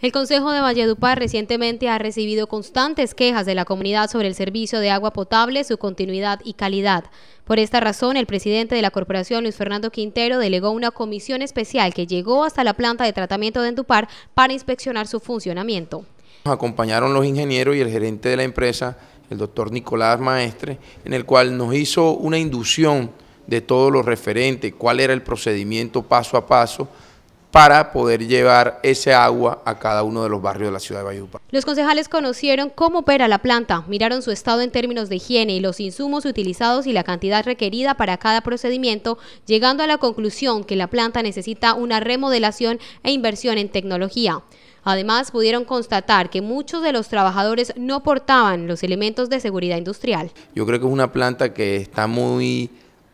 El Consejo de Valledupar recientemente ha recibido constantes quejas de la comunidad sobre el servicio de agua potable, su continuidad y calidad. Por esta razón, el presidente de la corporación, Luis Fernando Quintero, delegó una comisión especial que llegó hasta la planta de tratamiento de Endupar para inspeccionar su funcionamiento. Nos acompañaron los ingenieros y el gerente de la empresa, el doctor Nicolás Maestre, en el cual nos hizo una inducción de todo lo referente, cuál era el procedimiento paso a paso, para poder llevar ese agua a cada uno de los barrios de la ciudad de Valledupar. Los concejales conocieron cómo opera la planta, miraron su estado en términos de higiene y los insumos utilizados y la cantidad requerida para cada procedimiento, llegando a la conclusión que la planta necesita una remodelación e inversión en tecnología. Además, pudieron constatar que muchos de los trabajadores no portaban los elementos de seguridad industrial. Yo creo que es una planta que está muy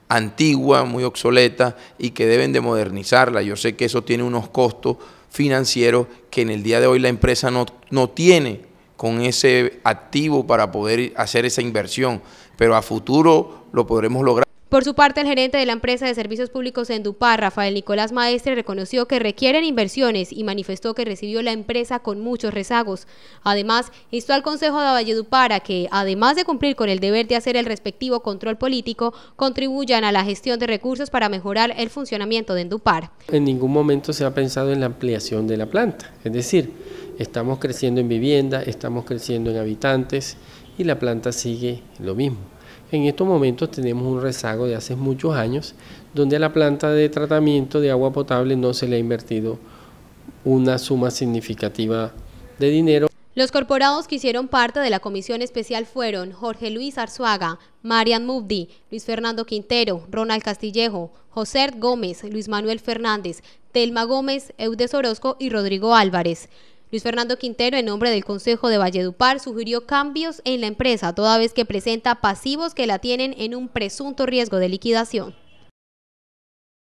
antigua, muy obsoleta y que deben de modernizarla. Yo sé que eso tiene unos costos financieros que en el día de hoy la empresa no, no tiene con ese activo para poder hacer esa inversión, pero a futuro lo podremos lograr. Por su parte, el gerente de la empresa de servicios públicos Endupar, Rafael Nicolás Maestre, reconoció que requieren inversiones y manifestó que recibió la empresa con muchos rezagos. Además, instó al Consejo de Valledupar a que, además de cumplir con el deber de hacer el respectivo control político, contribuyan a la gestión de recursos para mejorar el funcionamiento de Endupar. En ningún momento se ha pensado en la ampliación de la planta, es decir, estamos creciendo en vivienda, estamos creciendo en habitantes y la planta sigue lo mismo. En estos momentos tenemos un rezago de hace muchos años donde a la planta de tratamiento de agua potable no se le ha invertido una suma significativa de dinero. Los corporados que hicieron parte de la comisión especial fueron Jorge Luis Arzuaga, Marian Mubdi, Luis Fernando Quintero, Ronald Castillejo, José Gómez, Luis Manuel Fernández, Telma Gómez, Eudes Orozco y Rodrigo Álvarez. Luis Fernando Quintero, en nombre del Consejo de Valledupar, sugirió cambios en la empresa, toda vez que presenta pasivos que la tienen en un presunto riesgo de liquidación.